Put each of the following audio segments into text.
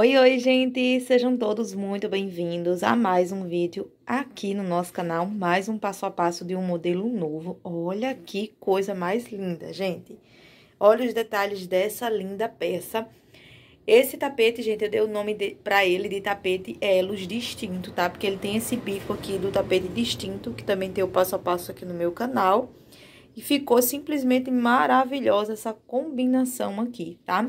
Oi, oi, gente! Sejam todos muito bem-vindos a mais um vídeo aqui no nosso canal, mais um passo a passo de um modelo novo. Olha que coisa mais linda, gente! Olha os detalhes dessa linda peça. Esse tapete, gente, eu dei o nome de, pra ele de tapete Elos Distinto, tá? Porque ele tem esse bico aqui do tapete distinto, que também tem o passo a passo aqui no meu canal. E ficou simplesmente maravilhosa essa combinação aqui, tá?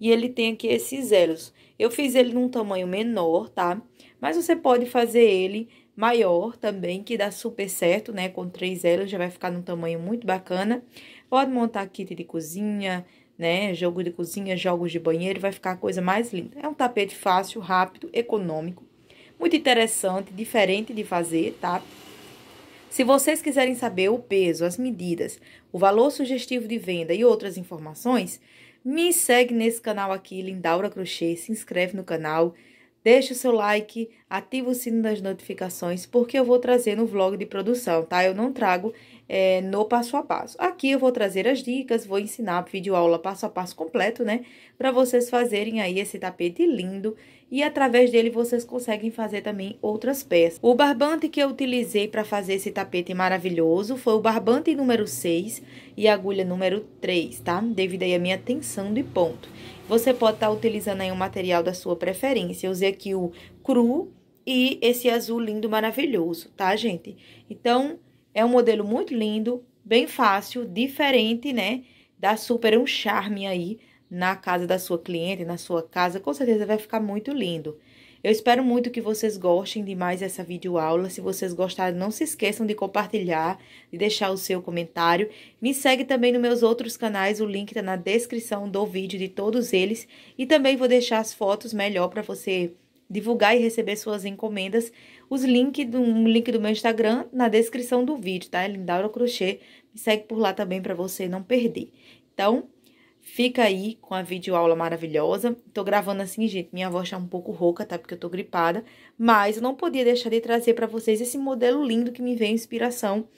E ele tem aqui esses elos. Eu fiz ele num tamanho menor, tá? Mas você pode fazer ele maior também, que dá super certo, né? Com três elas já vai ficar num tamanho muito bacana. Pode montar kit de cozinha, né? Jogo de cozinha, jogos de banheiro, vai ficar a coisa mais linda. É um tapete fácil, rápido, econômico, muito interessante, diferente de fazer, tá? Se vocês quiserem saber o peso, as medidas, o valor sugestivo de venda e outras informações, me segue nesse canal aqui, Lindaura Crochê, se inscreve no canal, deixa o seu like, ativa o sino das notificações, porque eu vou trazer no vlog de produção, tá? Eu não trago é, no passo a passo. Aqui eu vou trazer as dicas, vou ensinar vídeo aula passo a passo completo, né? Para vocês fazerem aí esse tapete lindo e através dele vocês conseguem fazer também outras peças. O barbante que eu utilizei para fazer esse tapete maravilhoso foi o barbante número 6 e agulha número 3, tá? Devido aí à minha tensão de ponto. Você pode estar tá utilizando aí um material da sua preferência. Eu usei aqui o cru e esse azul lindo maravilhoso, tá, gente? Então, é um modelo muito lindo, bem fácil, diferente, né? Da Super, é um charme aí na casa da sua cliente, na sua casa. Com certeza vai ficar muito lindo. Eu espero muito que vocês gostem de mais essa videoaula. Se vocês gostaram, não se esqueçam de compartilhar, de deixar o seu comentário. Me segue também nos meus outros canais, o link está na descrição do vídeo de todos eles. E também vou deixar as fotos melhor para você divulgar e receber suas encomendas os link do, um link do meu Instagram na descrição do vídeo, tá? É Lindaura Crochê. Me segue por lá também para você não perder. Então, fica aí com a videoaula maravilhosa. Tô gravando assim, gente, minha voz tá um pouco rouca, tá? Porque eu tô gripada, mas eu não podia deixar de trazer para vocês esse modelo lindo que me veio inspiração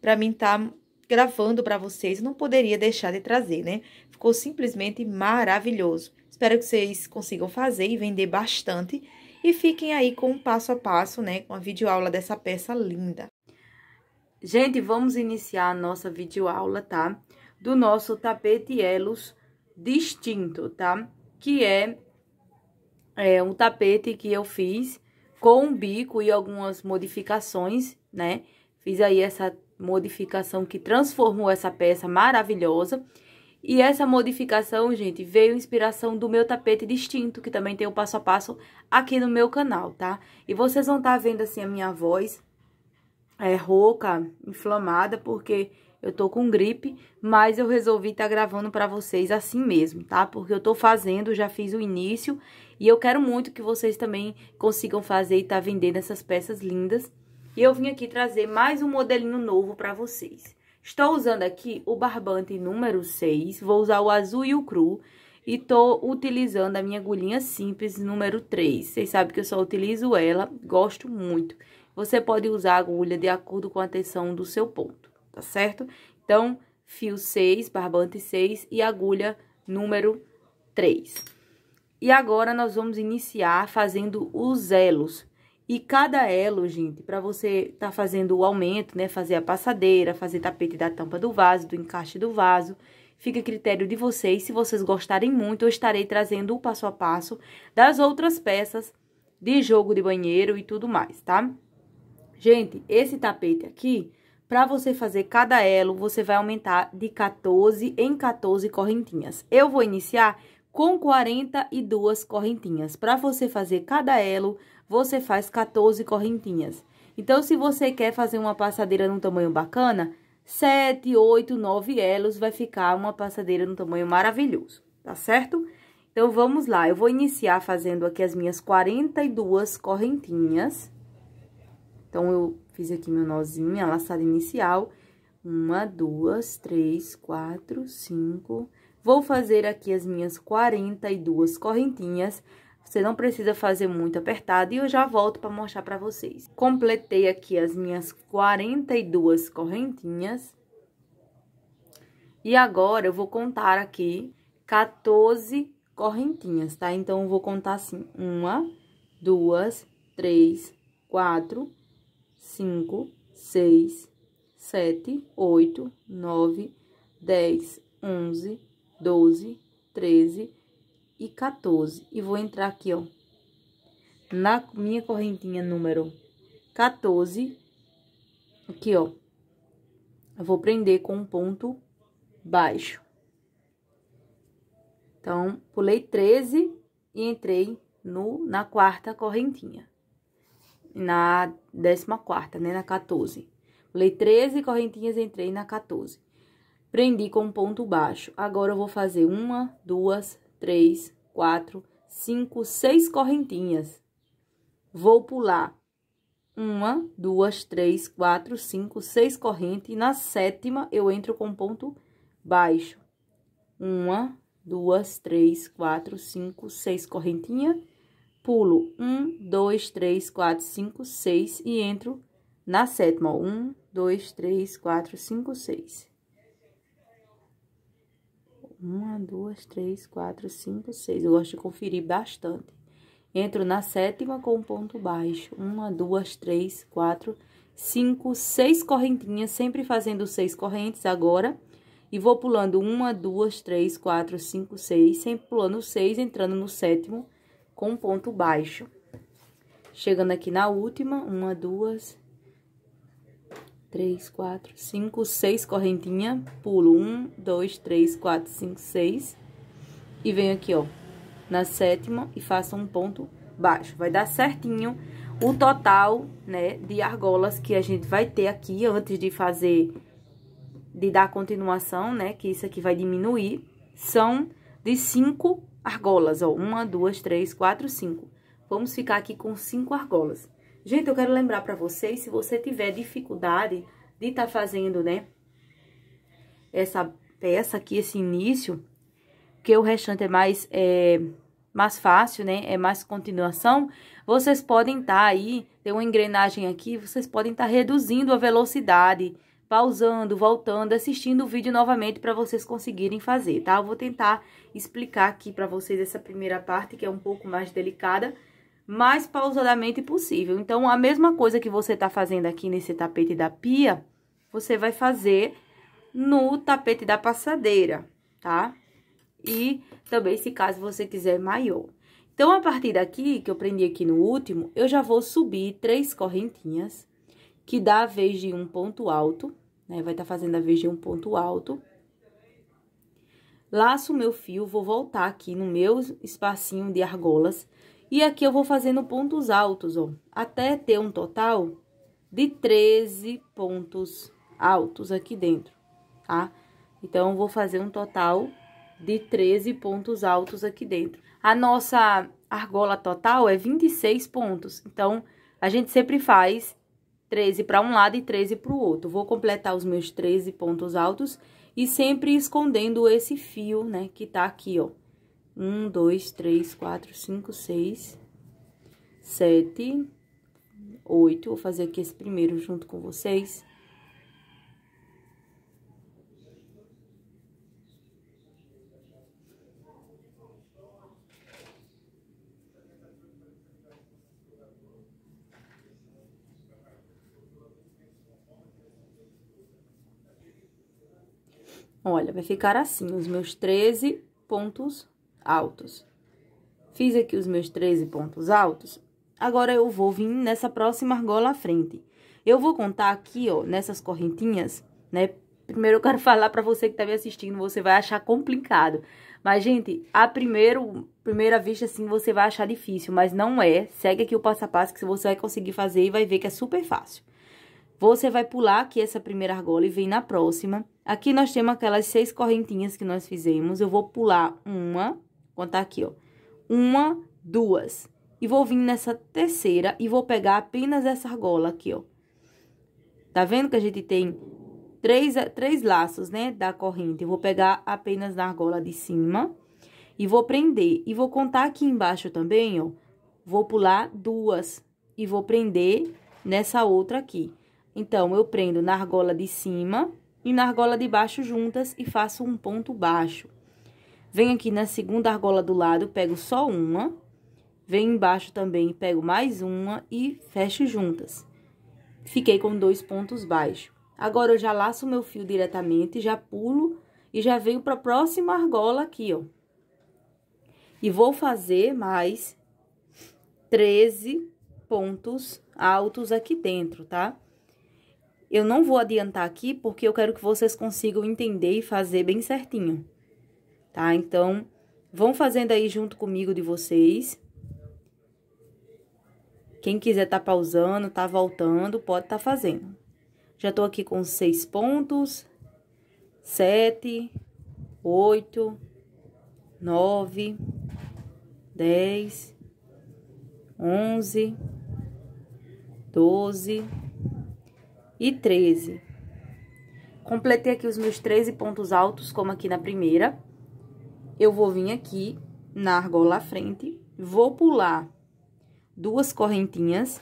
para mim tá gravando para vocês, eu não poderia deixar de trazer, né? Ficou simplesmente maravilhoso. Espero que vocês consigam fazer e vender bastante e fiquem aí com o um passo a passo, né, com a videoaula dessa peça linda. Gente, vamos iniciar a nossa videoaula, tá? Do nosso tapete elos distinto, tá? Que é, é um tapete que eu fiz com um bico e algumas modificações, né? Fiz aí essa modificação que transformou essa peça maravilhosa e essa modificação, gente, veio inspiração do meu tapete distinto, que também tem o passo a passo aqui no meu canal, tá? E vocês vão estar tá vendo, assim, a minha voz é, rouca, inflamada, porque eu tô com gripe, mas eu resolvi estar tá gravando para vocês assim mesmo, tá? Porque eu tô fazendo, já fiz o início, e eu quero muito que vocês também consigam fazer e tá vendendo essas peças lindas. E eu vim aqui trazer mais um modelinho novo para vocês. Estou usando aqui o barbante número 6, vou usar o azul e o cru. E tô utilizando a minha agulhinha simples número 3. Vocês sabem que eu só utilizo ela, gosto muito. Você pode usar a agulha de acordo com a tensão do seu ponto, tá certo? Então, fio 6, barbante 6 e agulha número 3. E agora, nós vamos iniciar fazendo os elos e cada elo, gente, para você tá fazendo o aumento, né, fazer a passadeira, fazer tapete da tampa do vaso, do encaixe do vaso, fica a critério de vocês. Se vocês gostarem muito, eu estarei trazendo o passo a passo das outras peças de jogo de banheiro e tudo mais, tá? Gente, esse tapete aqui, para você fazer cada elo, você vai aumentar de 14 em 14 correntinhas. Eu vou iniciar com 42 correntinhas. Para você fazer cada elo, você faz 14 correntinhas. Então, se você quer fazer uma passadeira num tamanho bacana, 7, 8, 9 elos vai ficar uma passadeira num tamanho maravilhoso, tá certo? Então, vamos lá. Eu vou iniciar fazendo aqui as minhas 42 correntinhas. Então, eu fiz aqui meu nozinho, a laçada inicial. Uma, duas, três, quatro, cinco... Vou fazer aqui as minhas 42 correntinhas você não precisa fazer muito apertado e eu já volto para mostrar para vocês. Completei aqui as minhas 42 correntinhas. E agora eu vou contar aqui 14 correntinhas, tá? Então, eu vou contar assim. Uma, duas, três, quatro, cinco, seis, sete, oito, nove, dez, onze, doze, treze, e 14. E vou entrar aqui, ó, na minha correntinha número 14, aqui, ó. Eu vou prender com um ponto baixo. Então, pulei 13 e entrei no, na quarta correntinha. Na décima quarta, né? Na 14. Pulei 13 correntinhas entrei na 14. Prendi com ponto baixo. Agora, eu vou fazer uma, duas, três, quatro, cinco, seis correntinhas. Vou pular uma, duas, três, quatro, cinco, seis correntes. Na sétima, eu entro com ponto baixo. Uma, duas, três, quatro, cinco, seis correntinha. Pulo um, dois, três, quatro, cinco, seis e entro na sétima. Um, dois, três, quatro, cinco, seis. Uma, duas, três, quatro, cinco, seis. Eu gosto de conferir bastante. Entro na sétima com um ponto baixo. Uma, duas, três, quatro, cinco, seis correntinhas. Sempre fazendo seis correntes agora. E vou pulando uma, duas, três, quatro, cinco, seis. Sempre pulando seis, entrando no sétimo com um ponto baixo. Chegando aqui na última. Uma, duas, 3, 4, 5, 6 correntinha, pulo 1, 2, 3, 4, 5, 6 e venho aqui, ó, na sétima e faço um ponto baixo. Vai dar certinho o total, né, de argolas que a gente vai ter aqui antes de fazer, de dar continuação, né, que isso aqui vai diminuir, são de 5 argolas, ó, 1, 2, 3, 4, 5. Vamos ficar aqui com 5 argolas. Gente, eu quero lembrar para vocês, se você tiver dificuldade de estar tá fazendo, né, essa peça aqui, esse início, que o restante é mais, é, mais fácil, né, é mais continuação, vocês podem estar tá aí, tem uma engrenagem aqui, vocês podem estar tá reduzindo a velocidade, pausando, voltando, assistindo o vídeo novamente para vocês conseguirem fazer, tá? Eu vou tentar explicar aqui para vocês essa primeira parte, que é um pouco mais delicada, mais pausadamente possível. Então, a mesma coisa que você tá fazendo aqui nesse tapete da pia, você vai fazer no tapete da passadeira, tá? E também, se caso você quiser maior. Então, a partir daqui, que eu prendi aqui no último, eu já vou subir três correntinhas, que dá a vez de um ponto alto, né? Vai estar tá fazendo a vez de um ponto alto. Laço o meu fio, vou voltar aqui no meu espacinho de argolas, e aqui eu vou fazendo pontos altos, ó, até ter um total de 13 pontos altos aqui dentro, tá? Então, vou fazer um total de 13 pontos altos aqui dentro. A nossa argola total é 26 pontos, então, a gente sempre faz 13 para um lado e 13 para o outro. Vou completar os meus 13 pontos altos e sempre escondendo esse fio, né, que tá aqui, ó um, dois, três, quatro, cinco, seis, sete, oito. Vou fazer aqui esse primeiro junto com vocês. Olha, vai ficar assim, os meus treze pontos altos. Fiz aqui os meus 13 pontos altos. Agora, eu vou vir nessa próxima argola à frente. Eu vou contar aqui, ó, nessas correntinhas, né? Primeiro, eu quero falar para você que tá me assistindo, você vai achar complicado. Mas, gente, a primeiro, primeira vista, assim, você vai achar difícil, mas não é. Segue aqui o passo a passo que você vai conseguir fazer e vai ver que é super fácil. Você vai pular aqui essa primeira argola e vem na próxima. Aqui nós temos aquelas seis correntinhas que nós fizemos. Eu vou pular uma, contar aqui, ó. Uma, duas. E vou vir nessa terceira e vou pegar apenas essa argola aqui, ó. Tá vendo que a gente tem três, três laços, né, da corrente. Eu vou pegar apenas na argola de cima e vou prender. E vou contar aqui embaixo também, ó. Vou pular duas e vou prender nessa outra aqui. Então, eu prendo na argola de cima e na argola de baixo juntas e faço um ponto baixo. Venho aqui na segunda argola do lado, pego só uma. Venho embaixo também, pego mais uma e fecho juntas. Fiquei com dois pontos baixos. Agora, eu já laço meu fio diretamente, já pulo e já venho para a próxima argola aqui, ó. E vou fazer mais 13 pontos altos aqui dentro, tá? Eu não vou adiantar aqui, porque eu quero que vocês consigam entender e fazer bem certinho tá? Então, vão fazendo aí junto comigo de vocês. Quem quiser tá pausando, tá voltando, pode tá fazendo. Já tô aqui com seis pontos, sete, oito, nove, dez, onze, doze e treze. Completei aqui os meus 13 pontos altos, como aqui na primeira eu vou vir aqui na argola à frente, vou pular duas correntinhas.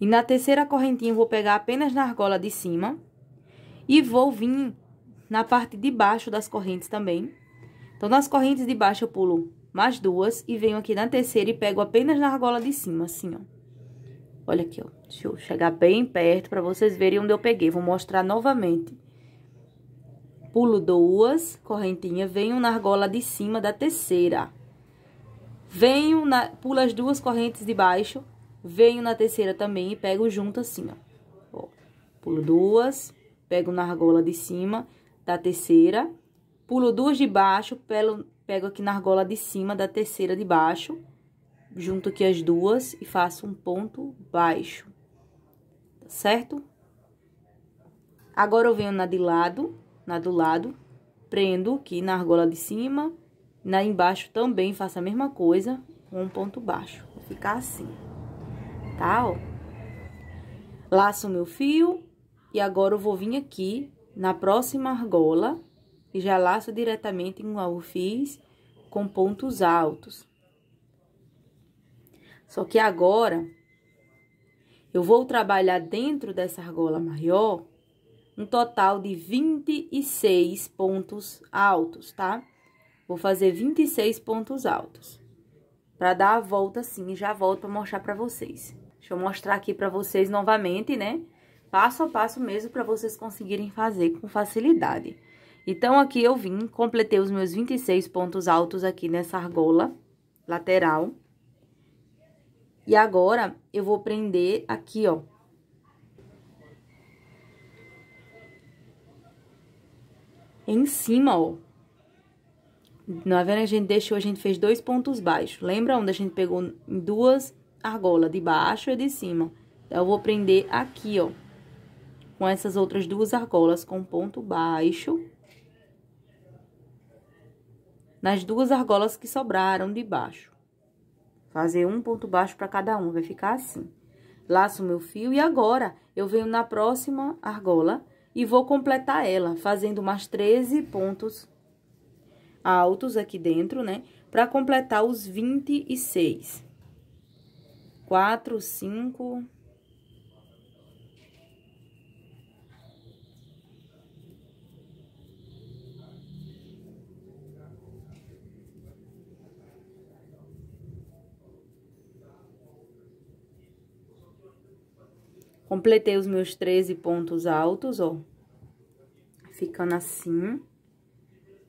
E na terceira correntinha, eu vou pegar apenas na argola de cima. E vou vir na parte de baixo das correntes também. Então, nas correntes de baixo, eu pulo mais duas. E venho aqui na terceira e pego apenas na argola de cima, assim, ó. Olha aqui, ó. Deixa eu chegar bem perto para vocês verem onde eu peguei. Vou mostrar novamente. Pulo duas, correntinha, venho na argola de cima da terceira. Venho na... Pulo as duas correntes de baixo, venho na terceira também e pego junto assim, ó. ó. Pulo duas, pego na argola de cima da terceira. Pulo duas de baixo, pego aqui na argola de cima da terceira de baixo. Junto aqui as duas e faço um ponto baixo. Tá certo? Agora eu venho na de lado na do lado, prendo aqui na argola de cima, na embaixo também faço a mesma coisa, com um ponto baixo. Vai ficar assim, tá? Ó. Laço meu fio e agora eu vou vir aqui na próxima argola e já laço diretamente igual eu fiz com pontos altos. Só que agora, eu vou trabalhar dentro dessa argola maior um total de 26 pontos altos, tá? Vou fazer 26 pontos altos. Pra dar a volta assim, já volto pra mostrar pra vocês. Deixa eu mostrar aqui pra vocês novamente, né? Passo a passo mesmo pra vocês conseguirem fazer com facilidade. Então, aqui eu vim, completei os meus 26 pontos altos aqui nessa argola lateral. E agora, eu vou prender aqui, ó, em cima, ó. Na tá vendo a gente deixou, a gente fez dois pontos baixos. Lembra onde a gente pegou duas argolas, de baixo e de cima? Eu vou prender aqui, ó, com essas outras duas argolas com ponto baixo. Nas duas argolas que sobraram de baixo. Fazer um ponto baixo para cada um. vai ficar assim. Laço meu fio e agora eu venho na próxima argola e vou completar ela, fazendo mais 13 pontos altos aqui dentro, né? Pra completar os 26. 4, 5, Completei os meus 13 pontos altos, ó. Ficando assim.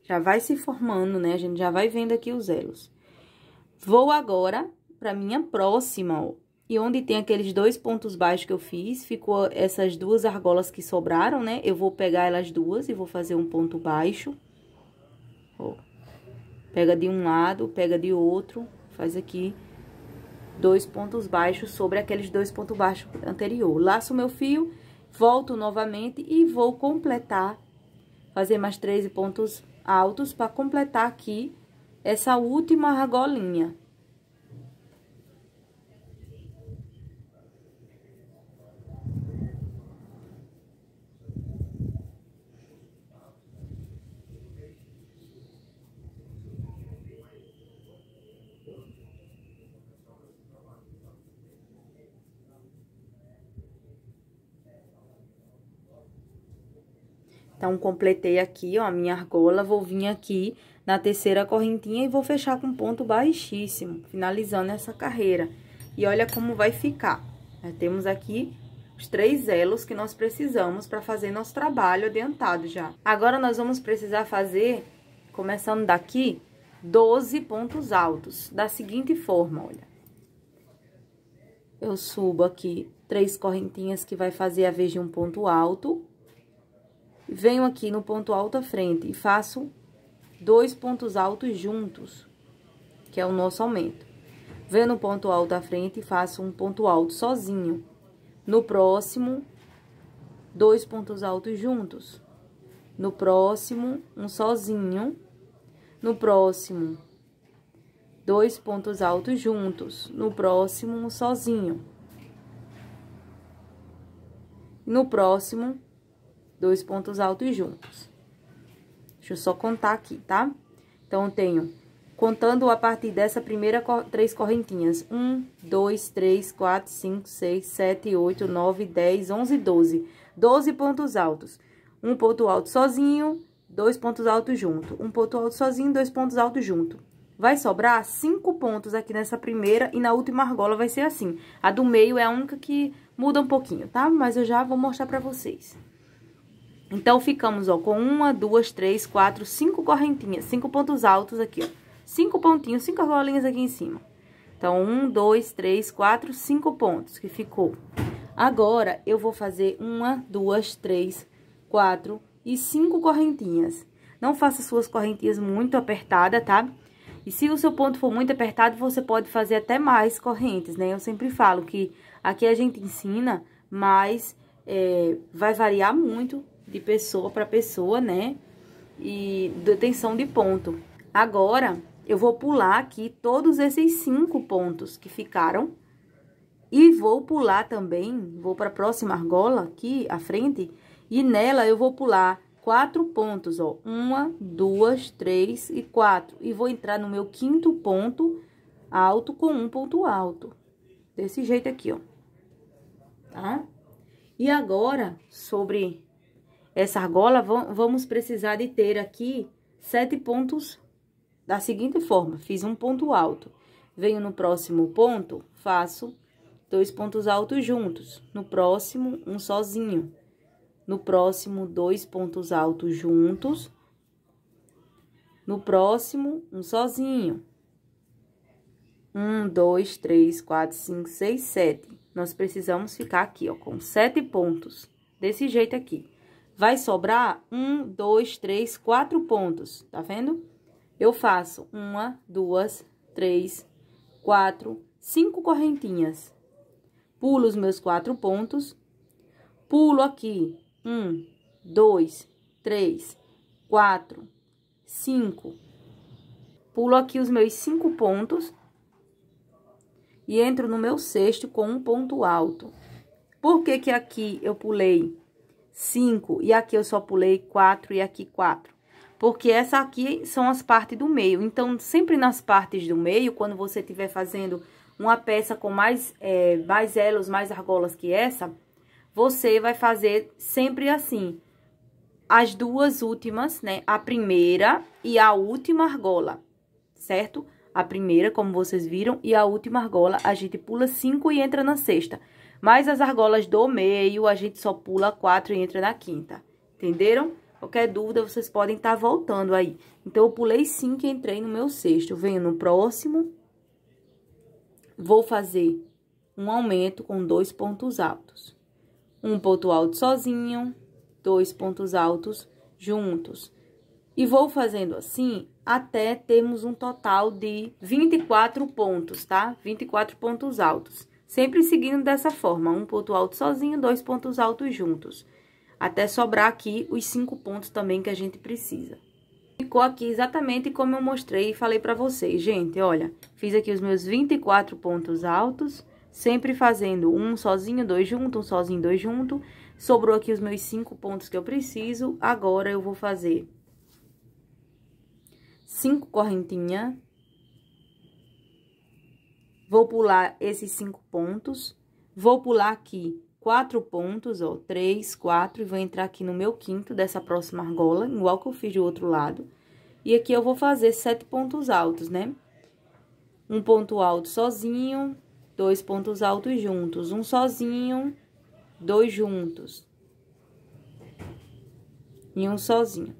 Já vai se formando, né? A gente já vai vendo aqui os elos. Vou agora para minha próxima, ó. E onde tem aqueles dois pontos baixos que eu fiz, ficou essas duas argolas que sobraram, né? Eu vou pegar elas duas e vou fazer um ponto baixo. Ó. Pega de um lado, pega de outro, faz aqui dois pontos baixos sobre aqueles dois pontos baixos anterior. Laço meu fio, volto novamente e vou completar, fazer mais 13 pontos altos para completar aqui essa última argolinha. Então, completei aqui, ó, a minha argola, vou vir aqui na terceira correntinha e vou fechar com ponto baixíssimo, finalizando essa carreira. E olha como vai ficar. temos aqui os três elos que nós precisamos para fazer nosso trabalho adiantado já. Agora, nós vamos precisar fazer, começando daqui, 12 pontos altos, da seguinte forma, olha. Eu subo aqui três correntinhas que vai fazer a vez de um ponto alto, Venho aqui no ponto alto à frente e faço dois pontos altos juntos, que é o nosso aumento. Venho no ponto alto à frente e faço um ponto alto sozinho. No próximo, dois pontos altos juntos. No próximo, um sozinho. No próximo, dois pontos altos juntos. No próximo, um sozinho. No próximo, dois pontos altos juntos. Deixa eu só contar aqui, tá? Então, eu tenho, contando a partir dessa primeira três correntinhas, um, dois, três, quatro, cinco, seis, sete, oito, nove, dez, onze, doze. Doze pontos altos. Um ponto alto sozinho, dois pontos altos junto. Um ponto alto sozinho, dois pontos altos junto. Vai sobrar cinco pontos aqui nessa primeira e na última argola vai ser assim. A do meio é a única que muda um pouquinho, tá? Mas eu já vou mostrar pra vocês. Então, ficamos ó, com uma, duas, três, quatro, cinco correntinhas, cinco pontos altos aqui, ó. Cinco pontinhos, cinco argolinhas aqui em cima. Então, um, dois, três, quatro, cinco pontos que ficou. Agora, eu vou fazer uma, duas, três, quatro e cinco correntinhas. Não faça suas correntinhas muito apertadas, tá? E se o seu ponto for muito apertado, você pode fazer até mais correntes, né? Eu sempre falo que aqui a gente ensina, mas é, vai variar muito de pessoa para pessoa, né? E detenção de ponto. Agora, eu vou pular aqui todos esses cinco pontos que ficaram. E vou pular também, vou para a próxima argola aqui, à frente, e nela eu vou pular quatro pontos, ó. Uma, duas, três e quatro. E vou entrar no meu quinto ponto alto com um ponto alto. Desse jeito aqui, ó. Tá? E agora, sobre essa argola, vamos precisar de ter aqui sete pontos da seguinte forma. Fiz um ponto alto. Venho no próximo ponto, faço dois pontos altos juntos. No próximo, um sozinho. No próximo, dois pontos altos juntos. No próximo, um sozinho. Um, dois, três, quatro, cinco, seis, sete. Nós precisamos ficar aqui, ó, com sete pontos. Desse jeito aqui vai sobrar um, dois, três, quatro pontos, tá vendo? Eu faço uma, duas, três, quatro, cinco correntinhas. Pulo os meus quatro pontos, pulo aqui, um, dois, três, quatro, cinco. Pulo aqui os meus cinco pontos e entro no meu sexto com um ponto alto. Por que que aqui eu pulei 5, e aqui eu só pulei 4 e aqui 4. Porque essa aqui são as partes do meio. Então, sempre nas partes do meio, quando você estiver fazendo uma peça com mais, é, mais elos, mais argolas que essa, você vai fazer sempre assim. As duas últimas, né? A primeira e a última argola, certo? A primeira, como vocês viram, e a última argola, a gente pula 5 e entra na sexta. Mas as argolas do meio, a gente só pula quatro e entra na quinta. Entenderam? Qualquer dúvida, vocês podem estar tá voltando aí. Então, eu pulei cinco e entrei no meu sexto. Venho no próximo. Vou fazer um aumento com dois pontos altos. Um ponto alto sozinho, dois pontos altos juntos. E vou fazendo assim até termos um total de 24 pontos, tá? 24 pontos altos. Sempre seguindo dessa forma, um ponto alto sozinho, dois pontos altos juntos. Até sobrar aqui os cinco pontos também que a gente precisa. Ficou aqui exatamente como eu mostrei e falei pra vocês. Gente, olha, fiz aqui os meus 24 pontos altos, sempre fazendo um sozinho, dois junto, um sozinho, dois junto. Sobrou aqui os meus cinco pontos que eu preciso. Agora, eu vou fazer cinco correntinhas Vou pular esses cinco pontos. Vou pular aqui quatro pontos, ó, três, quatro, e vou entrar aqui no meu quinto dessa próxima argola, igual que eu fiz do outro lado. E aqui eu vou fazer sete pontos altos, né? Um ponto alto sozinho, dois pontos altos juntos, um sozinho, dois juntos. E um sozinho.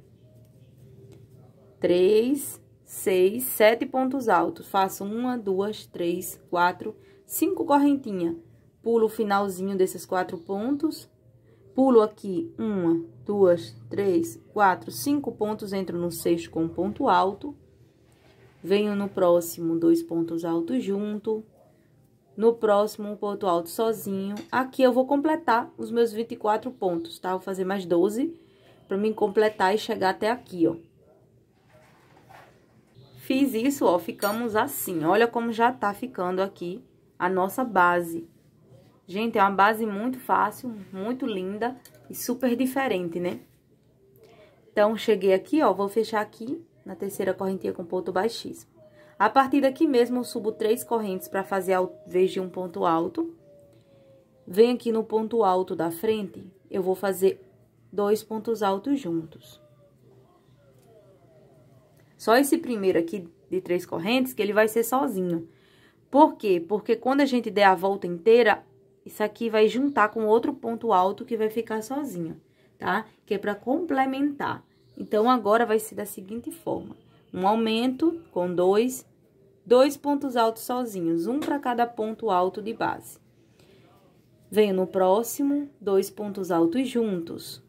Três, seis, sete pontos altos. Faço uma, duas, três, quatro, cinco correntinhas. Pulo o finalzinho desses quatro pontos. Pulo aqui uma, duas, três, quatro, cinco pontos. Entro no sexto com um ponto alto. Venho no próximo, dois pontos altos junto. No próximo, um ponto alto sozinho. Aqui eu vou completar os meus 24 pontos, tá? Vou fazer mais 12 para mim completar e chegar até aqui, ó. Fiz isso, ó, ficamos assim. Olha como já tá ficando aqui a nossa base. Gente, é uma base muito fácil, muito linda e super diferente, né? Então, cheguei aqui, ó, vou fechar aqui na terceira correntinha com ponto baixíssimo. A partir daqui mesmo, eu subo três correntes para fazer ao vez de um ponto alto. Venho aqui no ponto alto da frente, eu vou fazer dois pontos altos juntos. Só esse primeiro aqui de três correntes que ele vai ser sozinho. Por quê? Porque quando a gente der a volta inteira, isso aqui vai juntar com outro ponto alto que vai ficar sozinho, tá? Que é para complementar. Então, agora vai ser da seguinte forma. Um aumento com dois, dois pontos altos sozinhos, um para cada ponto alto de base. Venho no próximo, dois pontos altos juntos.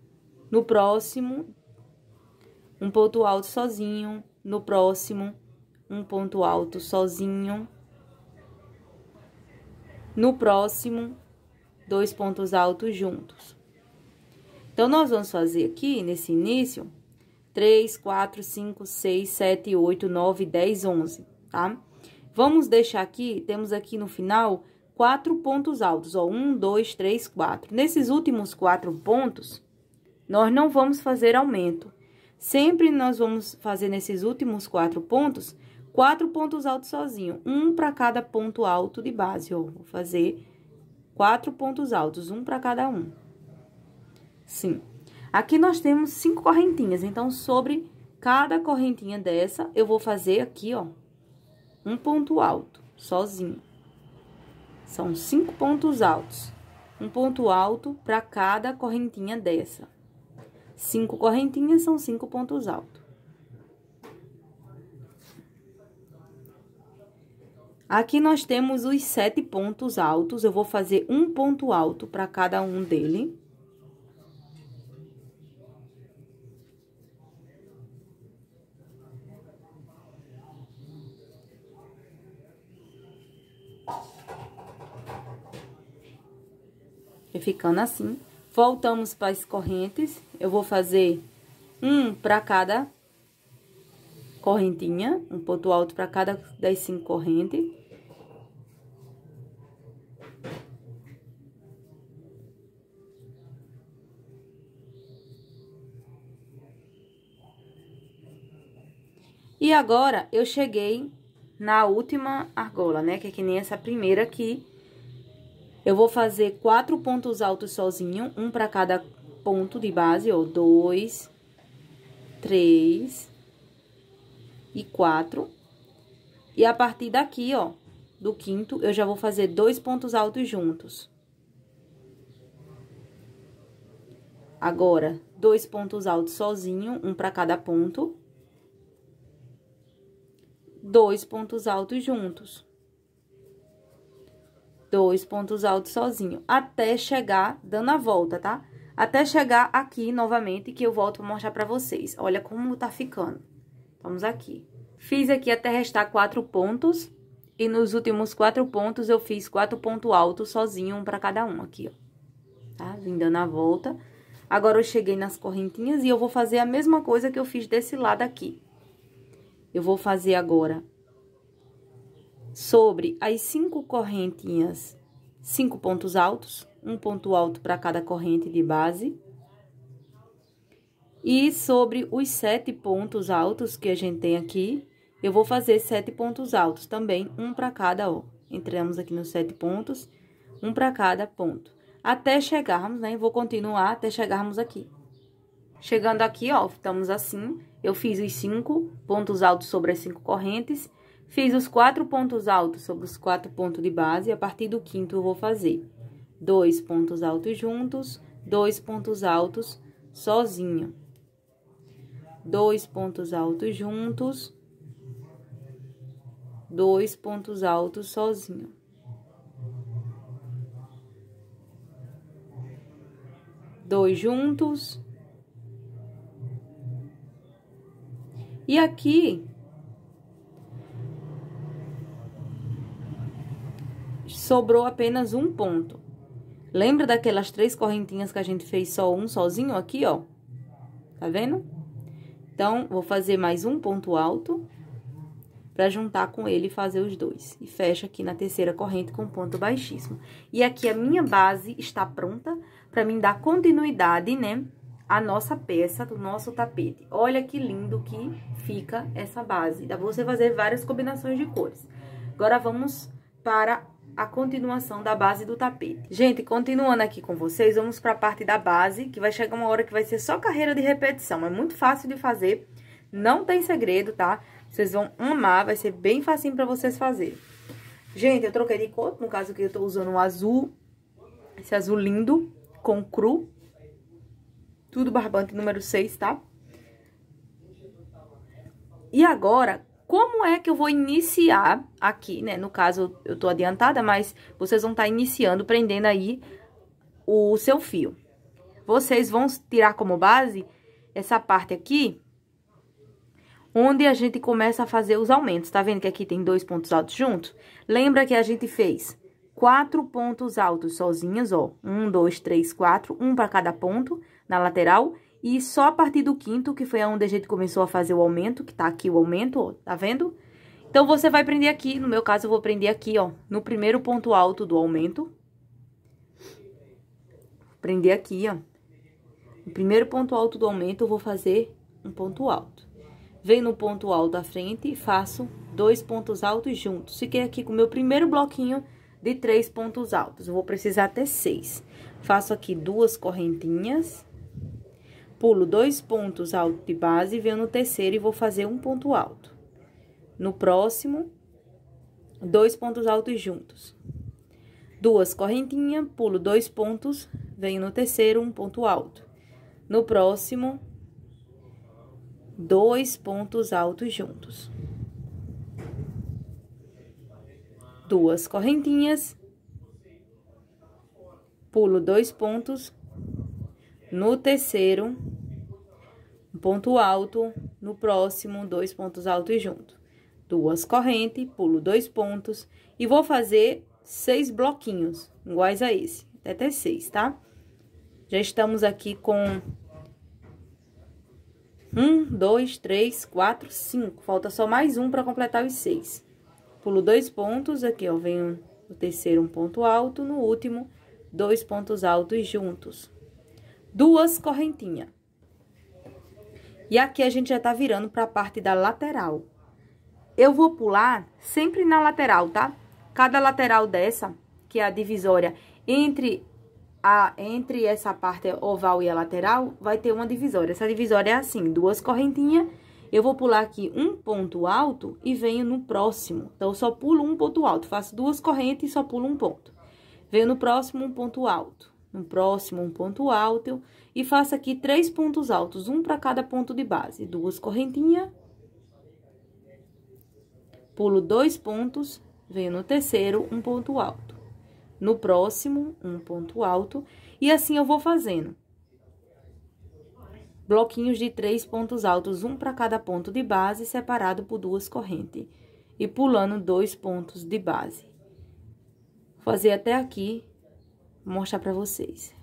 No próximo, um ponto alto sozinho, no próximo, um ponto alto sozinho. No próximo, dois pontos altos juntos. Então, nós vamos fazer aqui, nesse início, 3, 4, 5, 6, 7, 8, 9, 10, 11, tá? Vamos deixar aqui, temos aqui no final, quatro pontos altos, ó, um, dois, três, quatro. Nesses últimos quatro pontos, nós não vamos fazer aumento. Sempre nós vamos fazer nesses últimos quatro pontos, quatro pontos altos sozinho, um para cada ponto alto de base, ó. Vou fazer quatro pontos altos, um para cada um. Sim. Aqui nós temos cinco correntinhas, então, sobre cada correntinha dessa, eu vou fazer aqui, ó, um ponto alto, sozinho. São cinco pontos altos, um ponto alto para cada correntinha dessa. Cinco correntinhas são cinco pontos altos. Aqui nós temos os sete pontos altos, eu vou fazer um ponto alto para cada um dele. E ficando assim, Voltamos para as correntes. Eu vou fazer um para cada correntinha, um ponto alto para cada das cinco correntes. E agora, eu cheguei na última argola, né? Que é que nem essa primeira aqui, eu vou fazer quatro pontos altos sozinho, um para cada ponto de base, ó, dois, três e quatro. E a partir daqui, ó, do quinto, eu já vou fazer dois pontos altos juntos. Agora, dois pontos altos sozinho, um para cada ponto. Dois pontos altos juntos dois pontos altos sozinho, até chegar dando a volta, tá? Até chegar aqui novamente, que eu volto pra mostrar pra vocês. Olha como tá ficando. Vamos aqui. Fiz aqui até restar quatro pontos, e nos últimos quatro pontos eu fiz quatro pontos altos sozinho, um pra cada um aqui, ó. Tá? Vim dando a volta. Agora, eu cheguei nas correntinhas e eu vou fazer a mesma coisa que eu fiz desse lado aqui. Eu vou fazer agora sobre as cinco correntinhas, cinco pontos altos, um ponto alto para cada corrente de base. E sobre os sete pontos altos que a gente tem aqui, eu vou fazer sete pontos altos também, um para cada, ó. Entramos aqui nos sete pontos, um para cada ponto. Até chegarmos, né? Vou continuar até chegarmos aqui. Chegando aqui, ó, estamos assim. Eu fiz os cinco pontos altos sobre as cinco correntes Fiz os quatro pontos altos sobre os quatro pontos de base, a partir do quinto eu vou fazer dois pontos altos juntos, dois pontos altos sozinho. Dois pontos altos juntos, dois pontos altos sozinho. Dois juntos. E aqui, sobrou apenas um ponto. Lembra daquelas três correntinhas que a gente fez só um sozinho aqui, ó? Tá vendo? Então, vou fazer mais um ponto alto para juntar com ele e fazer os dois. E fecha aqui na terceira corrente com ponto baixíssimo. E aqui a minha base está pronta para mim dar continuidade, né, a nossa peça do nosso tapete. Olha que lindo que fica essa base. Dá pra você fazer várias combinações de cores. Agora, vamos para a continuação da base do tapete. Gente, continuando aqui com vocês, vamos para a parte da base, que vai chegar uma hora que vai ser só carreira de repetição. É muito fácil de fazer, não tem segredo, tá? Vocês vão amar, vai ser bem facinho para vocês fazer. Gente, eu troquei de cor, no caso que eu estou usando o um azul, esse azul lindo, com cru. Tudo barbante número 6, tá? E agora, como é que eu vou iniciar aqui, né? No caso, eu tô adiantada, mas vocês vão estar tá iniciando, prendendo aí o seu fio. Vocês vão tirar como base essa parte aqui, onde a gente começa a fazer os aumentos. Tá vendo que aqui tem dois pontos altos juntos? Lembra que a gente fez quatro pontos altos sozinhas, ó. Um, dois, três, quatro, um para cada ponto na lateral e só a partir do quinto, que foi onde a gente começou a fazer o aumento, que tá aqui o aumento, ó, tá vendo? Então, você vai prender aqui, no meu caso, eu vou prender aqui, ó, no primeiro ponto alto do aumento. prender aqui, ó. No primeiro ponto alto do aumento, eu vou fazer um ponto alto. Venho no ponto alto à frente e faço dois pontos altos juntos. Fiquei aqui com o meu primeiro bloquinho de três pontos altos. Eu vou precisar ter seis. Faço aqui duas correntinhas Pulo dois pontos alto de base, venho no terceiro e vou fazer um ponto alto. No próximo, dois pontos altos juntos. Duas correntinhas, pulo dois pontos, venho no terceiro, um ponto alto. No próximo, dois pontos altos juntos. Duas correntinhas, pulo dois pontos, no terceiro, um ponto alto, no próximo, dois pontos altos junto. Duas correntes, pulo dois pontos e vou fazer seis bloquinhos, iguais a esse, até seis, tá? Já estamos aqui com um, dois, três, quatro, cinco. Falta só mais um para completar os seis. Pulo dois pontos, aqui, ó, venho no terceiro um ponto alto, no último, dois pontos altos juntos duas correntinhas. E aqui a gente já tá virando pra parte da lateral. Eu vou pular sempre na lateral, tá? Cada lateral dessa, que é a divisória entre a, entre essa parte oval e a lateral, vai ter uma divisória. Essa divisória é assim, duas correntinhas. Eu vou pular aqui um ponto alto e venho no próximo. Então, eu só pulo um ponto alto, faço duas correntes e só pulo um ponto. Venho no próximo, um ponto alto no próximo um ponto alto e faça aqui três pontos altos, um para cada ponto de base, duas correntinhas, pulo dois pontos, venho no terceiro um ponto alto, no próximo um ponto alto e assim eu vou fazendo. Bloquinhos de três pontos altos, um para cada ponto de base, separado por duas correntes, e pulando dois pontos de base. Vou fazer até aqui Vou mostrar pra vocês.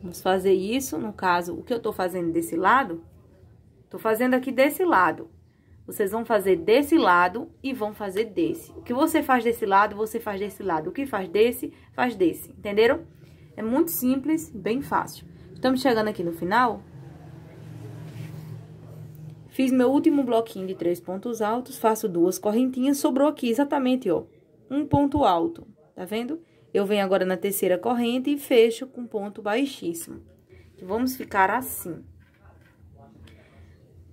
Vamos fazer isso, no caso, o que eu tô fazendo desse lado, tô fazendo aqui desse lado. Vocês vão fazer desse lado e vão fazer desse. O que você faz desse lado, você faz desse lado. O que faz desse, faz desse. Entenderam? É muito simples, bem fácil. Estamos chegando aqui no final. Fiz meu último bloquinho de três pontos altos, faço duas correntinhas, sobrou aqui exatamente, ó, um ponto alto, tá vendo? Eu venho agora na terceira corrente e fecho com ponto baixíssimo. Vamos ficar assim.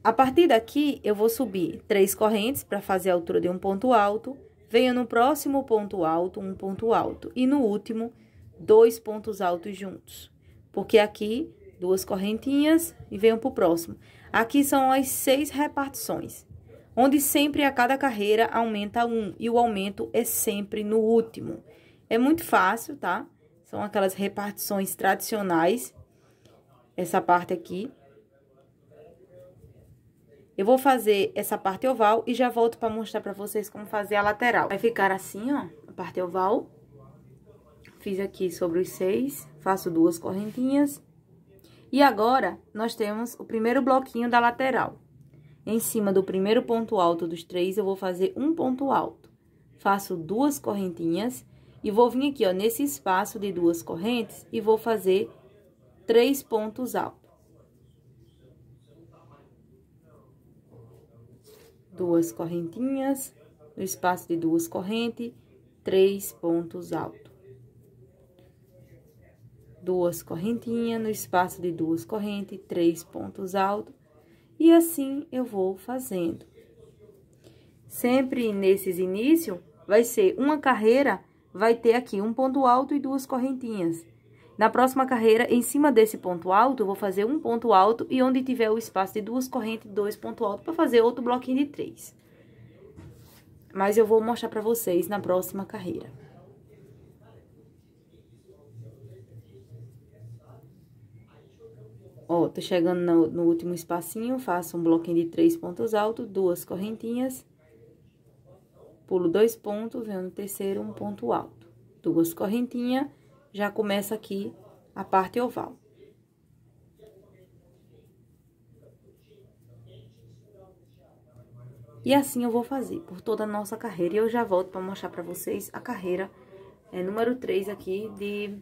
A partir daqui, eu vou subir três correntes para fazer a altura de um ponto alto, venho no próximo ponto alto, um ponto alto, e no último, dois pontos altos juntos. Porque aqui, duas correntinhas e venho para o próximo. Aqui são as seis repartições, onde sempre a cada carreira aumenta um, e o aumento é sempre no último. É muito fácil, tá? São aquelas repartições tradicionais, essa parte aqui. Eu vou fazer essa parte oval e já volto pra mostrar pra vocês como fazer a lateral. Vai ficar assim, ó, a parte oval. Fiz aqui sobre os seis, faço duas correntinhas. E agora, nós temos o primeiro bloquinho da lateral. Em cima do primeiro ponto alto dos três, eu vou fazer um ponto alto. Faço duas correntinhas e vou vir aqui, ó, nesse espaço de duas correntes e vou fazer três pontos altos. duas correntinhas, no espaço de duas correntes, três pontos altos. Duas correntinhas, no espaço de duas correntes, três pontos altos. E assim eu vou fazendo. Sempre nesses inícios, vai ser uma carreira, vai ter aqui um ponto alto e duas correntinhas. Na próxima carreira, em cima desse ponto alto, eu vou fazer um ponto alto e onde tiver o espaço de duas correntes, dois ponto alto para fazer outro bloquinho de três. Mas eu vou mostrar para vocês na próxima carreira. Ó, tô chegando no, no último espacinho, faço um bloquinho de três pontos altos, duas correntinhas, pulo dois pontos, venho no terceiro, um ponto alto. Duas correntinhas, já começa aqui a parte oval. E assim eu vou fazer por toda a nossa carreira. E eu já volto para mostrar para vocês a carreira é, número 3 aqui de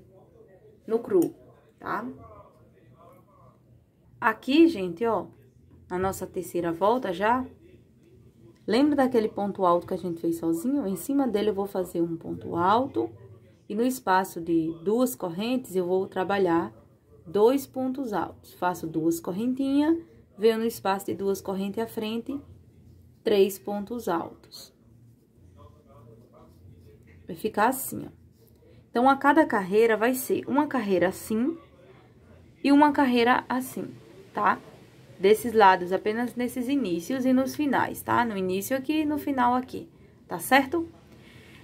no cru, tá? Aqui, gente, ó, na nossa terceira volta já, lembra daquele ponto alto que a gente fez sozinho? Em cima dele eu vou fazer um ponto alto e no espaço de duas correntes, eu vou trabalhar dois pontos altos. Faço duas correntinhas, venho no espaço de duas correntes à frente, três pontos altos. Vai ficar assim, ó. Então, a cada carreira vai ser uma carreira assim e uma carreira assim, tá? Desses lados, apenas nesses inícios e nos finais, tá? No início aqui e no final aqui, tá certo?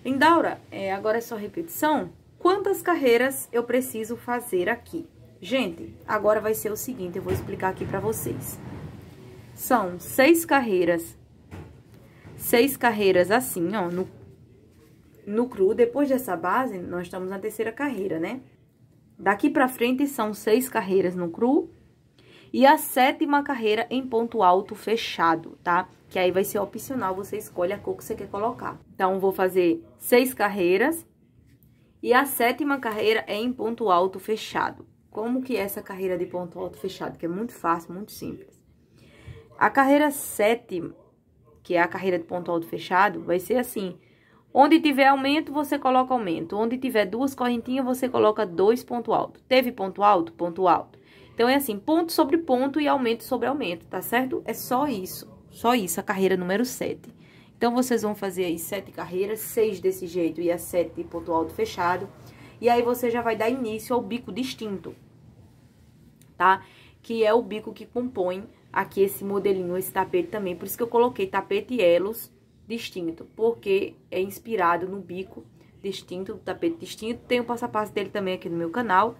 Lindaura, é, agora é só repetição. Quantas carreiras eu preciso fazer aqui? Gente, agora vai ser o seguinte, eu vou explicar aqui para vocês. São seis carreiras, seis carreiras assim, ó, no, no cru. Depois dessa base, nós estamos na terceira carreira, né? Daqui para frente, são seis carreiras no cru e a sétima carreira em ponto alto fechado, tá? que aí vai ser opcional, você escolhe a cor que você quer colocar. Então, vou fazer seis carreiras, e a sétima carreira é em ponto alto fechado. Como que é essa carreira de ponto alto fechado? Que é muito fácil, muito simples. A carreira sétima, que é a carreira de ponto alto fechado, vai ser assim. Onde tiver aumento, você coloca aumento. Onde tiver duas correntinhas, você coloca dois ponto alto. Teve ponto alto? Ponto alto. Então, é assim, ponto sobre ponto e aumento sobre aumento, tá certo? É só isso. Só isso, a carreira número 7. Então, vocês vão fazer aí sete carreiras, seis desse jeito e a sete de ponto alto fechado. E aí, você já vai dar início ao bico distinto, tá? Que é o bico que compõe aqui esse modelinho, esse tapete também. Por isso que eu coloquei tapete elos distinto, porque é inspirado no bico distinto, do tapete distinto. Tem o passo a passo dele também aqui no meu canal.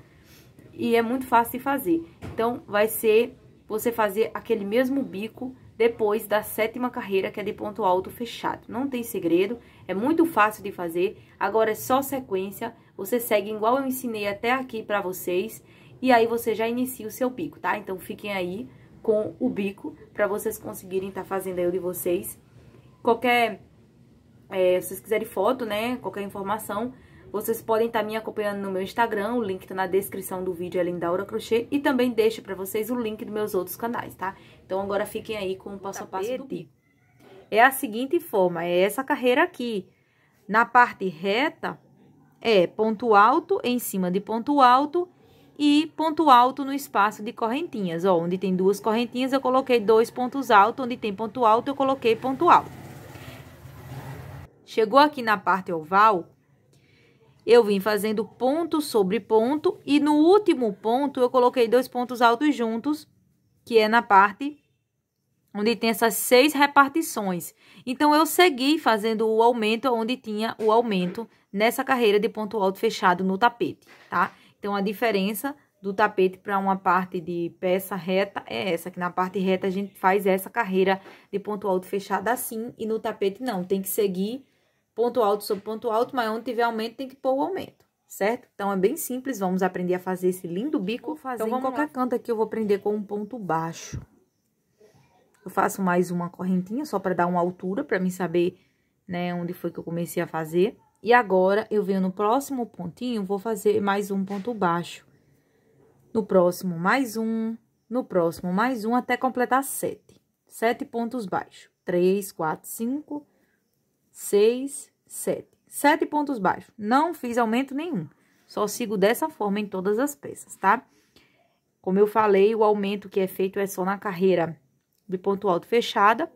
E é muito fácil de fazer. Então, vai ser você fazer aquele mesmo bico depois da sétima carreira, que é de ponto alto fechado. Não tem segredo, é muito fácil de fazer, agora é só sequência, você segue igual eu ensinei até aqui pra vocês, e aí você já inicia o seu bico, tá? Então, fiquem aí com o bico, pra vocês conseguirem estar tá fazendo aí o de vocês. Qualquer, é, se vocês quiserem foto, né, qualquer informação, vocês podem estar tá me acompanhando no meu Instagram, o link está na descrição do vídeo, é Lindaura Crochê, e também deixo para vocês o link dos meus outros canais, tá? Então, agora fiquem aí com o passo a passo do bico. É a seguinte forma, é essa carreira aqui. Na parte reta, é ponto alto em cima de ponto alto e ponto alto no espaço de correntinhas. Ó, onde tem duas correntinhas, eu coloquei dois pontos altos. Onde tem ponto alto, eu coloquei ponto alto. Chegou aqui na parte oval, eu vim fazendo ponto sobre ponto e no último ponto eu coloquei dois pontos altos juntos, que é na parte onde tem essas seis repartições. Então, eu segui fazendo o aumento onde tinha o aumento nessa carreira de ponto alto fechado no tapete, tá? Então, a diferença do tapete para uma parte de peça reta é essa, que na parte reta a gente faz essa carreira de ponto alto fechado assim, e no tapete não, tem que seguir ponto alto sobre ponto alto, mas onde tiver aumento tem que pôr o aumento, certo? Então, é bem simples, vamos aprender a fazer esse lindo bico. Vou fazer então, vamos em qualquer lá. canto aqui, eu vou prender com um ponto baixo. Eu faço mais uma correntinha, só para dar uma altura, para mim saber, né, onde foi que eu comecei a fazer. E agora, eu venho no próximo pontinho, vou fazer mais um ponto baixo. No próximo, mais um. No próximo, mais um, até completar sete. Sete pontos baixos. Três, quatro, cinco 6, 7. Sete pontos baixos. Não fiz aumento nenhum. Só sigo dessa forma em todas as peças, tá? Como eu falei, o aumento que é feito é só na carreira de ponto alto fechada.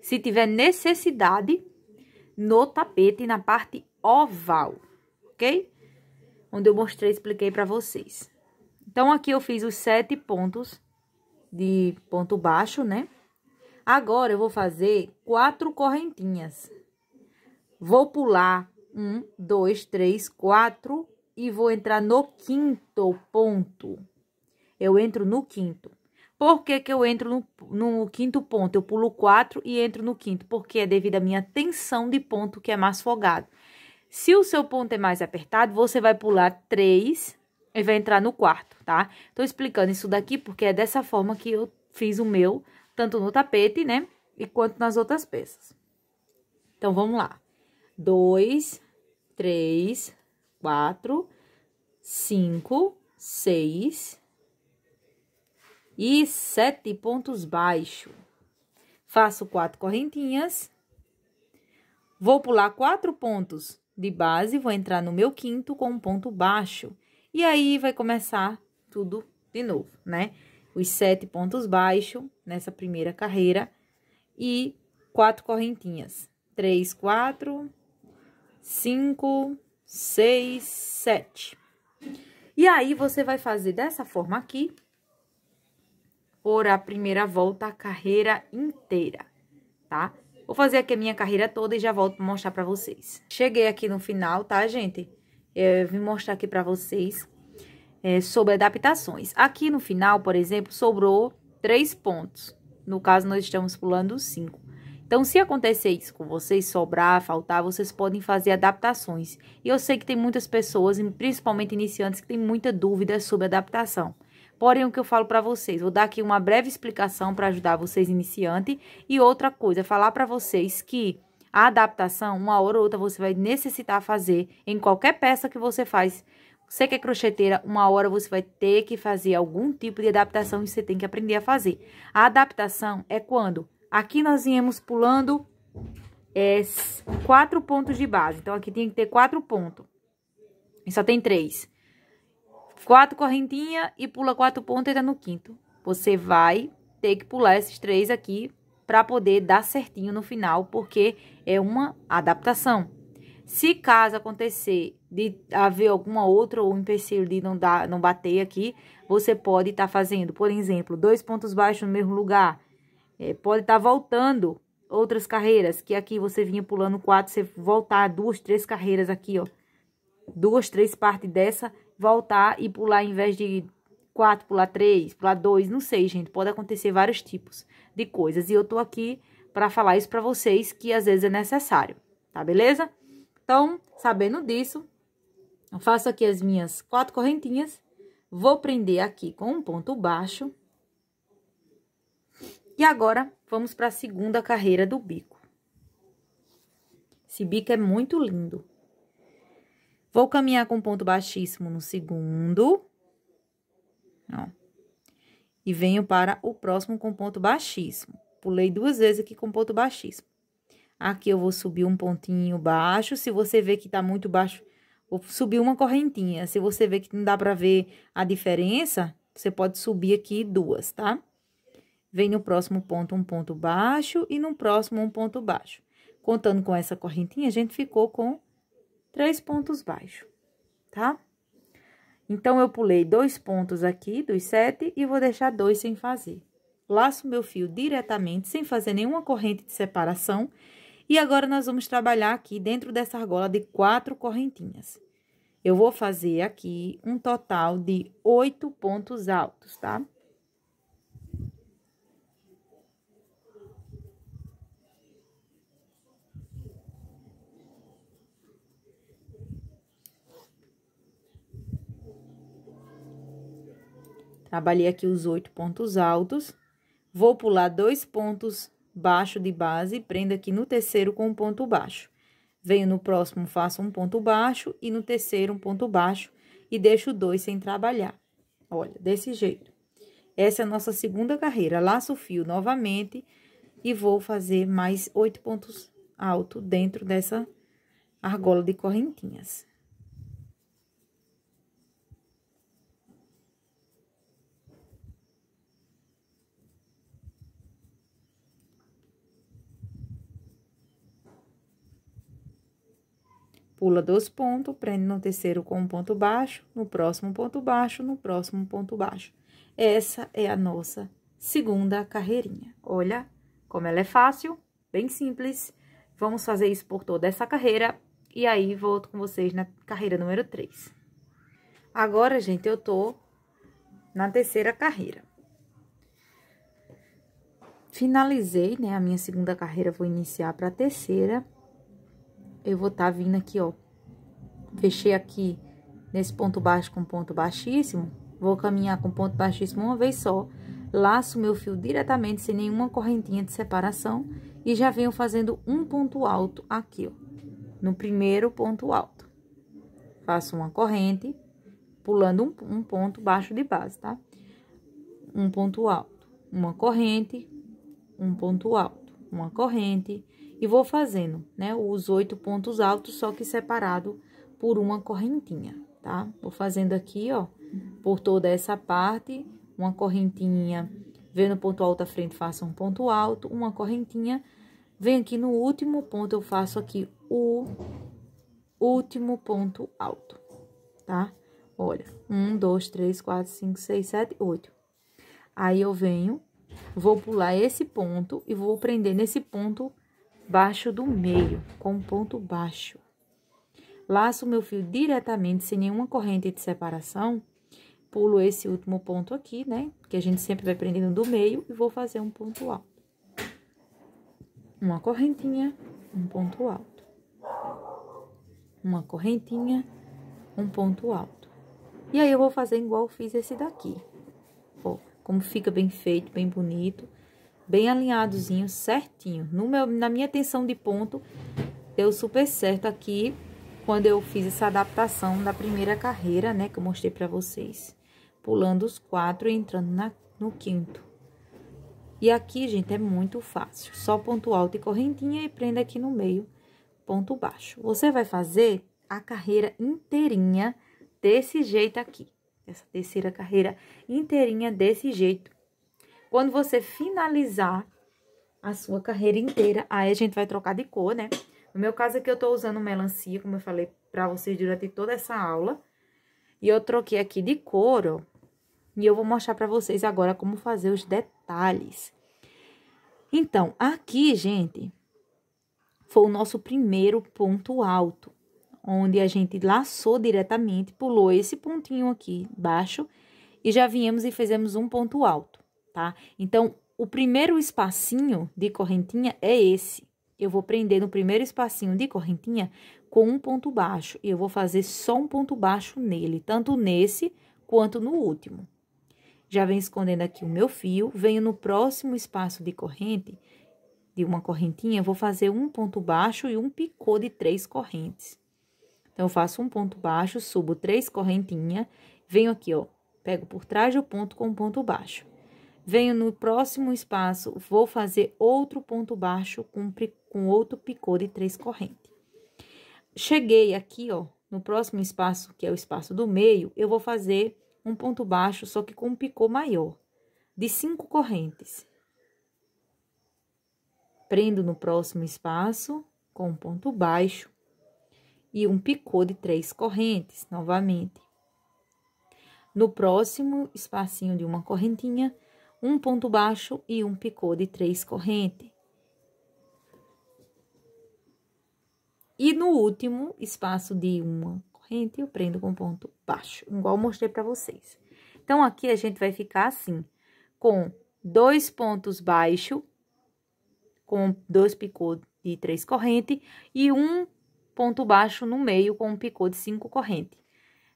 Se tiver necessidade, no tapete, na parte oval, ok? Onde eu mostrei, expliquei para vocês. Então, aqui eu fiz os sete pontos de ponto baixo, né? Agora eu vou fazer quatro correntinhas. Vou pular um, dois, três, quatro e vou entrar no quinto ponto. Eu entro no quinto. Por que, que eu entro no, no, quinto ponto? Eu pulo quatro e entro no quinto, porque é devido à minha tensão de ponto que é mais folgado. Se o seu ponto é mais apertado, você vai pular três e vai entrar no quarto, tá? Tô explicando isso daqui porque é dessa forma que eu fiz o meu tanto no tapete, né? E quanto nas outras peças. Então, vamos lá. Dois, três, quatro, cinco, seis e sete pontos baixos. Faço quatro correntinhas. Vou pular quatro pontos de base, vou entrar no meu quinto com um ponto baixo. E aí, vai começar tudo de novo, né? os sete pontos baixos nessa primeira carreira e quatro correntinhas. Três, quatro, cinco, seis, sete. E aí, você vai fazer dessa forma aqui, por a primeira volta, a carreira inteira, tá? Vou fazer aqui a minha carreira toda e já volto pra mostrar pra vocês. Cheguei aqui no final, tá, gente? Eu vim mostrar aqui pra vocês é, sobre adaptações. Aqui no final, por exemplo, sobrou três pontos. No caso, nós estamos pulando cinco. Então, se acontecer isso com vocês, sobrar, faltar, vocês podem fazer adaptações. E eu sei que tem muitas pessoas, principalmente iniciantes, que têm muita dúvida sobre adaptação. Porém, o que eu falo para vocês, vou dar aqui uma breve explicação para ajudar vocês iniciante e outra coisa, falar para vocês que a adaptação, uma hora ou outra, você vai necessitar fazer em qualquer peça que você faz você que é crocheteira, uma hora você vai ter que fazer algum tipo de adaptação e você tem que aprender a fazer. A adaptação é quando aqui nós viemos pulando é, quatro pontos de base. Então, aqui tem que ter quatro pontos. E só tem três. Quatro correntinhas e pula quatro pontos e tá no quinto. Você vai ter que pular esses três aqui para poder dar certinho no final, porque é uma adaptação. Se caso acontecer de haver alguma outra ou um empecilho de não, dar, não bater aqui, você pode estar tá fazendo, por exemplo, dois pontos baixos no mesmo lugar. É, pode estar tá voltando outras carreiras, que aqui você vinha pulando quatro, você voltar duas, três carreiras aqui, ó. Duas, três partes dessa, voltar e pular em vez de quatro, pular três, pular dois, não sei, gente. Pode acontecer vários tipos de coisas. E eu tô aqui para falar isso para vocês, que às vezes é necessário, tá beleza? Então, sabendo disso, eu faço aqui as minhas quatro correntinhas, vou prender aqui com um ponto baixo. E agora, vamos para a segunda carreira do bico. Esse bico é muito lindo. Vou caminhar com ponto baixíssimo no segundo. Ó. E venho para o próximo com ponto baixíssimo. Pulei duas vezes aqui com ponto baixíssimo. Aqui eu vou subir um pontinho baixo. Se você vê que tá muito baixo, vou subir uma correntinha. Se você vê que não dá pra ver a diferença, você pode subir aqui duas, tá? Vem no próximo ponto um ponto baixo e no próximo um ponto baixo. Contando com essa correntinha, a gente ficou com três pontos baixos, tá? Então, eu pulei dois pontos aqui dos sete e vou deixar dois sem fazer. Laço meu fio diretamente, sem fazer nenhuma corrente de separação e agora nós vamos trabalhar aqui dentro dessa argola de quatro correntinhas. Eu vou fazer aqui um total de oito pontos altos, tá? Trabalhei aqui os oito pontos altos. Vou pular dois pontos baixo de base, prenda aqui no terceiro com um ponto baixo. Venho no próximo, faço um ponto baixo e no terceiro um ponto baixo e deixo dois sem trabalhar. Olha, desse jeito. Essa é a nossa segunda carreira. Laço o fio novamente e vou fazer mais oito pontos alto dentro dessa argola de correntinhas. Pula dois pontos, prende no terceiro com um ponto baixo, no próximo ponto baixo, no próximo ponto baixo. Essa é a nossa segunda carreirinha. Olha como ela é fácil, bem simples. Vamos fazer isso por toda essa carreira e aí volto com vocês na carreira número 3. Agora, gente, eu tô na terceira carreira. Finalizei, né, a minha segunda carreira, vou iniciar para a terceira eu vou estar tá vindo aqui, ó. Fechei aqui nesse ponto baixo com ponto baixíssimo. Vou caminhar com ponto baixíssimo uma vez só. Laço meu fio diretamente, sem nenhuma correntinha de separação. E já venho fazendo um ponto alto aqui, ó. No primeiro ponto alto. Faço uma corrente, pulando um, um ponto baixo de base, tá? Um ponto alto. Uma corrente, um ponto alto. Uma corrente e vou fazendo, né, os oito pontos altos, só que separado por uma correntinha, tá? Vou fazendo aqui, ó, por toda essa parte, uma correntinha, vem no ponto alto à frente, faça um ponto alto, uma correntinha, vem aqui no último ponto, eu faço aqui o último ponto alto, tá? Olha, um, dois, três, quatro, cinco, seis, sete, oito. Aí, eu venho, vou pular esse ponto e vou prender nesse ponto baixo do meio, com um ponto baixo. Laço meu fio diretamente, sem nenhuma corrente de separação, pulo esse último ponto aqui, né? Que a gente sempre vai prendendo do meio e vou fazer um ponto alto. Uma correntinha, um ponto alto. Uma correntinha, um ponto alto. E aí, eu vou fazer igual fiz esse daqui. Ó, como fica bem feito, bem bonito bem alinhadozinho, certinho. No meu, na minha tensão de ponto, deu super certo aqui quando eu fiz essa adaptação da primeira carreira, né, que eu mostrei pra vocês. Pulando os quatro e entrando na, no quinto. E aqui, gente, é muito fácil. Só ponto alto e correntinha e prenda aqui no meio, ponto baixo. Você vai fazer a carreira inteirinha desse jeito aqui. Essa terceira carreira inteirinha desse jeito quando você finalizar a sua carreira inteira, aí a gente vai trocar de cor, né? No meu caso aqui eu tô usando melancia, como eu falei pra vocês durante toda essa aula. E eu troquei aqui de couro. E eu vou mostrar pra vocês agora como fazer os detalhes. Então, aqui, gente, foi o nosso primeiro ponto alto. Onde a gente laçou diretamente, pulou esse pontinho aqui baixo. E já viemos e fizemos um ponto alto tá? Então, o primeiro espacinho de correntinha é esse. Eu vou prender no primeiro espacinho de correntinha com um ponto baixo. E eu vou fazer só um ponto baixo nele, tanto nesse quanto no último. Já venho escondendo aqui o meu fio, venho no próximo espaço de corrente, de uma correntinha, vou fazer um ponto baixo e um picô de três correntes. Então, eu faço um ponto baixo, subo três correntinhas, venho aqui, ó, pego por trás do ponto com ponto baixo. Venho no próximo espaço, vou fazer outro ponto baixo com, com outro picô de três correntes. Cheguei aqui, ó, no próximo espaço, que é o espaço do meio, eu vou fazer um ponto baixo, só que com um picô maior, de cinco correntes. Prendo no próximo espaço com um ponto baixo e um picô de três correntes, novamente. No próximo espacinho de uma correntinha, um ponto baixo e um picô de três correntes. E no último espaço de uma corrente, eu prendo com ponto baixo, igual mostrei para vocês. Então, aqui a gente vai ficar assim, com dois pontos baixos, com dois picô de três correntes, e um ponto baixo no meio com um picô de cinco correntes.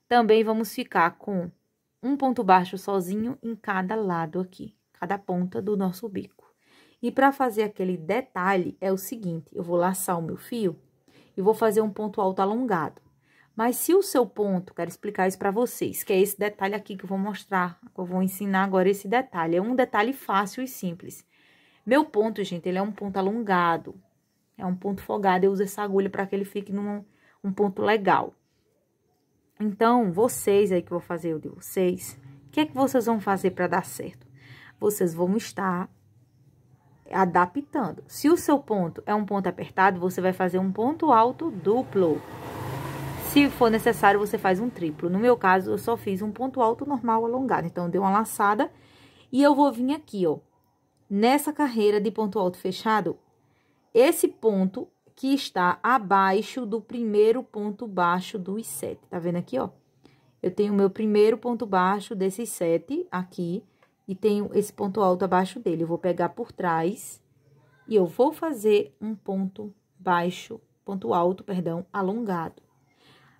Também vamos ficar com um ponto baixo sozinho em cada lado aqui, cada ponta do nosso bico. E para fazer aquele detalhe é o seguinte, eu vou laçar o meu fio e vou fazer um ponto alto alongado. Mas se o seu ponto, quero explicar isso para vocês, que é esse detalhe aqui que eu vou mostrar, que eu vou ensinar agora esse detalhe. É um detalhe fácil e simples. Meu ponto, gente, ele é um ponto alongado, é um ponto folgado, eu uso essa agulha para que ele fique num um ponto legal. Então, vocês aí que vou fazer o de vocês, o que é que vocês vão fazer para dar certo? Vocês vão estar adaptando. Se o seu ponto é um ponto apertado, você vai fazer um ponto alto duplo. Se for necessário, você faz um triplo. No meu caso, eu só fiz um ponto alto normal alongado. Então, eu dei uma laçada e eu vou vir aqui, ó. Nessa carreira de ponto alto fechado, esse ponto que está abaixo do primeiro ponto baixo dos sete. Tá vendo aqui, ó? Eu tenho o meu primeiro ponto baixo desses sete aqui e tenho esse ponto alto abaixo dele. Eu vou pegar por trás e eu vou fazer um ponto baixo, ponto alto, perdão, alongado.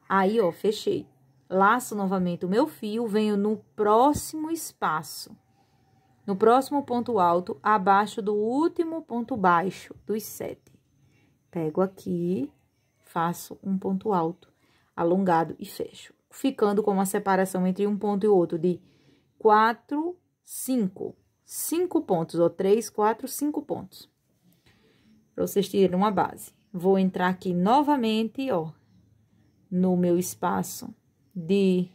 Aí, ó, fechei. Laço novamente o meu fio, venho no próximo espaço. No próximo ponto alto, abaixo do último ponto baixo dos sete Pego aqui, faço um ponto alto, alongado e fecho. Ficando com uma separação entre um ponto e outro de 4, 5. 5 pontos, ou 3, 4, 5 pontos. Para vocês tirarem uma base. Vou entrar aqui novamente, ó, no meu espaço de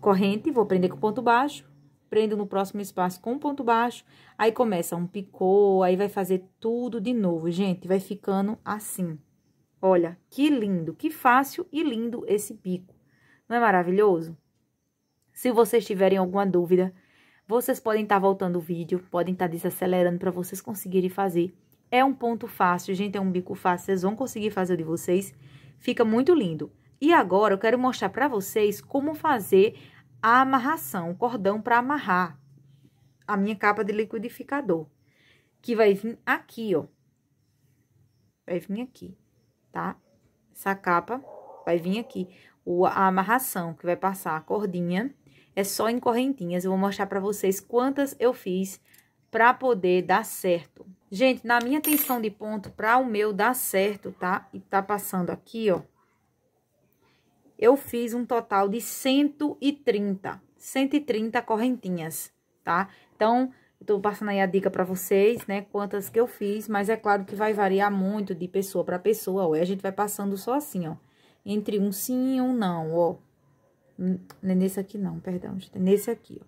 corrente, vou prender com ponto baixo, prendo no próximo espaço com um ponto baixo, aí começa um picô, aí vai fazer tudo de novo, gente, vai ficando assim. Olha, que lindo, que fácil e lindo esse bico. Não é maravilhoso? Se vocês tiverem alguma dúvida, vocês podem estar tá voltando o vídeo, podem estar tá desacelerando para vocês conseguirem fazer. É um ponto fácil, gente, é um bico fácil, vocês vão conseguir fazer o de vocês. Fica muito lindo. E agora eu quero mostrar para vocês como fazer a amarração, o cordão para amarrar a minha capa de liquidificador, que vai vir aqui, ó. Vai vir aqui, tá? Essa capa vai vir aqui. O, a amarração que vai passar a cordinha é só em correntinhas. Eu vou mostrar para vocês quantas eu fiz para poder dar certo. Gente, na minha tensão de ponto, para o meu dar certo, tá? E tá passando aqui, ó eu fiz um total de 130, 130 correntinhas, tá? Então, eu tô passando aí a dica para vocês, né, quantas que eu fiz, mas é claro que vai variar muito de pessoa para pessoa, ó, e a gente vai passando só assim, ó, entre um sim e um não, ó. É nesse aqui não, perdão, gente, é nesse aqui, ó.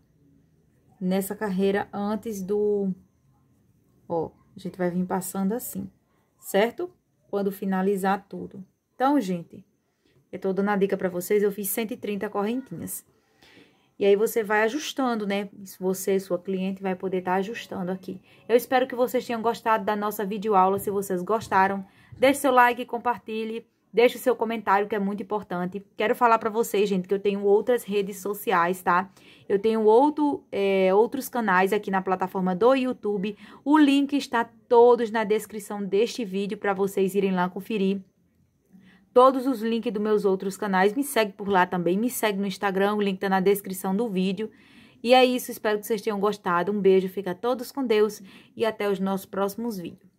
Nessa carreira antes do, ó, a gente vai vir passando assim, certo? Quando finalizar tudo. Então, gente, eu tô dando a dica para vocês, eu fiz 130 correntinhas. E aí você vai ajustando, né? Você, sua cliente, vai poder estar tá ajustando aqui. Eu espero que vocês tenham gostado da nossa videoaula. Se vocês gostaram, deixe seu like, compartilhe, deixe o seu comentário, que é muito importante. Quero falar para vocês, gente, que eu tenho outras redes sociais, tá? Eu tenho outro, é, outros canais aqui na plataforma do YouTube. O link está todos na descrição deste vídeo para vocês irem lá conferir todos os links dos meus outros canais. Me segue por lá também, me segue no Instagram, o link está na descrição do vídeo. E é isso, espero que vocês tenham gostado. Um beijo, fica todos com Deus e até os nossos próximos vídeos.